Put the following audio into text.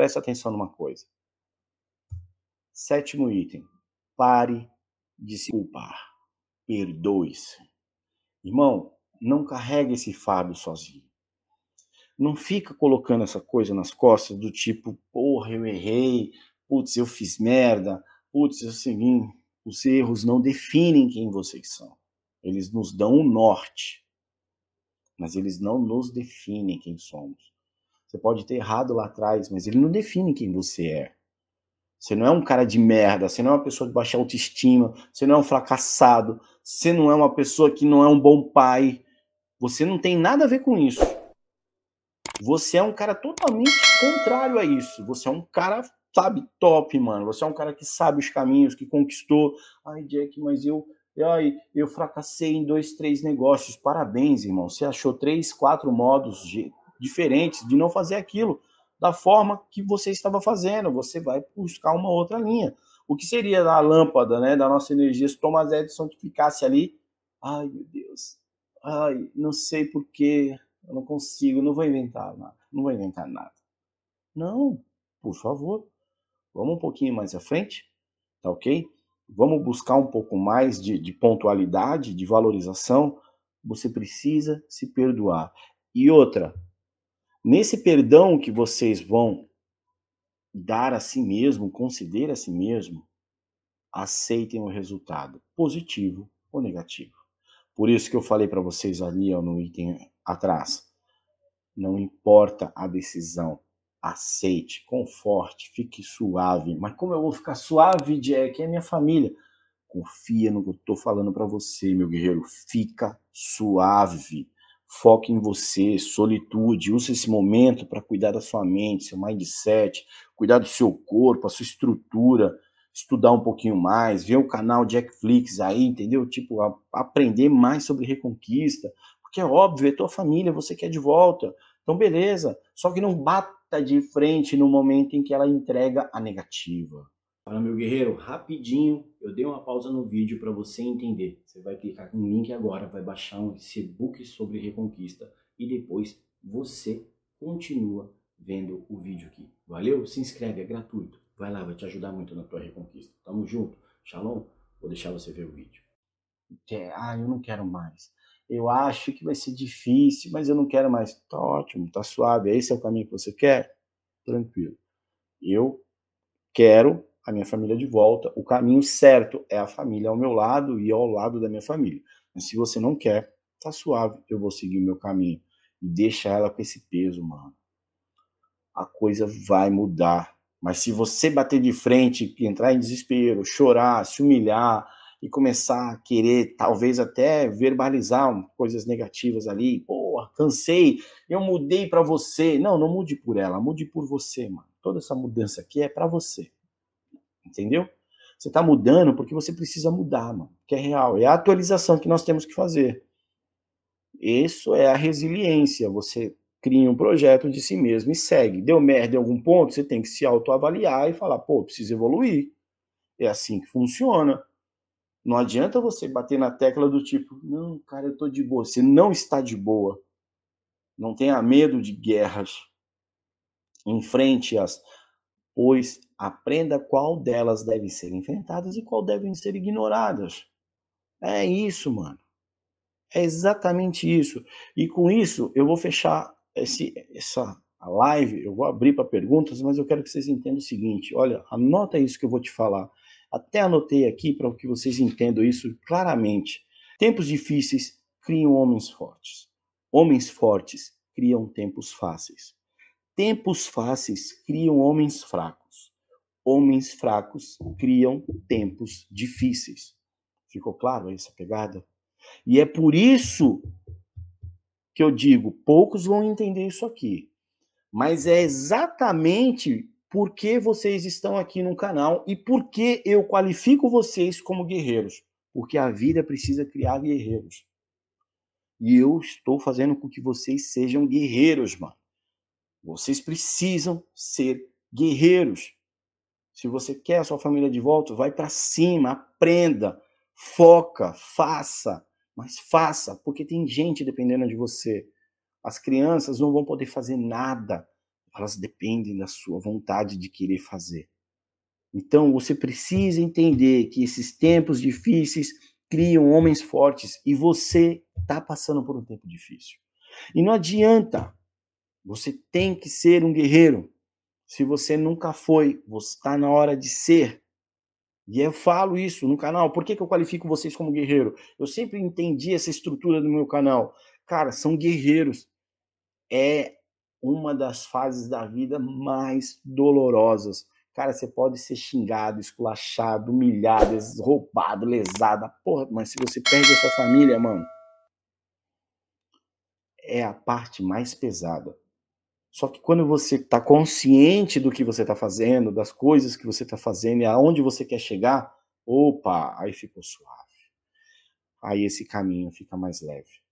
Preste atenção numa coisa. Sétimo item. Pare de se culpar. Perdoe-se. Irmão, não carregue esse fardo sozinho. Não fica colocando essa coisa nas costas do tipo, porra, eu errei, putz, eu fiz merda, putz, eu é segui. os erros não definem quem vocês são. Eles nos dão um norte, mas eles não nos definem quem somos. Você pode ter errado lá atrás, mas ele não define quem você é. Você não é um cara de merda, você não é uma pessoa de baixa autoestima, você não é um fracassado, você não é uma pessoa que não é um bom pai. Você não tem nada a ver com isso. Você é um cara totalmente contrário a isso. Você é um cara, sabe, top, mano. Você é um cara que sabe os caminhos, que conquistou. Ai, Jack, mas eu, ai, eu fracassei em dois, três negócios. Parabéns, irmão. Você achou três, quatro modos, diferentes, de não fazer aquilo da forma que você estava fazendo. Você vai buscar uma outra linha. O que seria da lâmpada, né, da nossa energia, se Thomas Edison ficasse ali? Ai, meu Deus. Ai, não sei porquê. Eu não consigo, não vou inventar nada. Não vou inventar nada. Não, por favor. Vamos um pouquinho mais à frente, tá ok? Vamos buscar um pouco mais de, de pontualidade, de valorização. Você precisa se perdoar. E outra, Nesse perdão que vocês vão dar a si mesmo, considere a si mesmo, aceitem o resultado, positivo ou negativo. Por isso que eu falei para vocês ali ó, no item atrás. Não importa a decisão, aceite, conforte, fique suave. Mas como eu vou ficar suave, Jack? É minha família. Confia no que eu estou falando para você, meu guerreiro. Fica suave. Foque em você, solitude, use esse momento para cuidar da sua mente, seu mindset, cuidar do seu corpo, a sua estrutura, estudar um pouquinho mais, ver o canal Jackflix aí, entendeu? Tipo, a, aprender mais sobre reconquista, porque é óbvio, é tua família, você quer é de volta. Então, beleza. Só que não bata de frente no momento em que ela entrega a negativa. Fala meu guerreiro, rapidinho, eu dei uma pausa no vídeo para você entender. Você vai clicar no link agora, vai baixar e book sobre Reconquista e depois você continua vendo o vídeo aqui. Valeu? Se inscreve, é gratuito. Vai lá, vai te ajudar muito na tua reconquista. Tamo junto. Shalom. Vou deixar você ver o vídeo. É, ah, eu não quero mais. Eu acho que vai ser difícil, mas eu não quero mais. Tá ótimo, tá suave. Esse é o caminho que você quer? Tranquilo. Eu quero a minha família de volta. O caminho certo é a família ao meu lado e ao lado da minha família. Mas se você não quer, tá suave, eu vou seguir o meu caminho. E deixa ela com esse peso, mano. A coisa vai mudar. Mas se você bater de frente, entrar em desespero, chorar, se humilhar e começar a querer, talvez até verbalizar coisas negativas ali, Pô, cansei, eu mudei para você. Não, não mude por ela, mude por você, mano. Toda essa mudança aqui é para você entendeu? Você está mudando porque você precisa mudar, mano, que é real. É a atualização que nós temos que fazer. Isso é a resiliência. Você cria um projeto de si mesmo e segue. Deu merda em algum ponto, você tem que se autoavaliar e falar, pô, preciso evoluir. É assim que funciona. Não adianta você bater na tecla do tipo, não, cara, eu tô de boa. Você não está de boa. Não tenha medo de guerras. Enfrente-as pois aprenda qual delas deve ser enfrentadas e qual devem ser ignoradas. É isso, mano. É exatamente isso. E com isso, eu vou fechar esse, essa live, eu vou abrir para perguntas, mas eu quero que vocês entendam o seguinte: olha, anota isso que eu vou te falar. Até anotei aqui para que vocês entendam isso claramente. Tempos difíceis criam homens fortes. Homens fortes criam tempos fáceis. Tempos fáceis criam homens fracos. Homens fracos criam tempos difíceis. Ficou claro essa pegada? E é por isso que eu digo, poucos vão entender isso aqui. Mas é exatamente porque vocês estão aqui no canal e porque eu qualifico vocês como guerreiros. Porque a vida precisa criar guerreiros. E eu estou fazendo com que vocês sejam guerreiros, mano. Vocês precisam ser guerreiros. Se você quer a sua família de volta, vai para cima, aprenda, foca, faça, mas faça, porque tem gente dependendo de você. As crianças não vão poder fazer nada, elas dependem da sua vontade de querer fazer. Então você precisa entender que esses tempos difíceis criam homens fortes e você está passando por um tempo difícil. E não adianta você tem que ser um guerreiro. Se você nunca foi, você está na hora de ser. E eu falo isso no canal. Por que, que eu qualifico vocês como guerreiro? Eu sempre entendi essa estrutura do meu canal. Cara, são guerreiros. É uma das fases da vida mais dolorosas. Cara, você pode ser xingado, esculachado, humilhado, roubado, lesado. Porra, mas se você perde a sua família, mano, é a parte mais pesada. Só que quando você está consciente do que você está fazendo, das coisas que você está fazendo e aonde você quer chegar, opa, aí ficou suave. Aí esse caminho fica mais leve.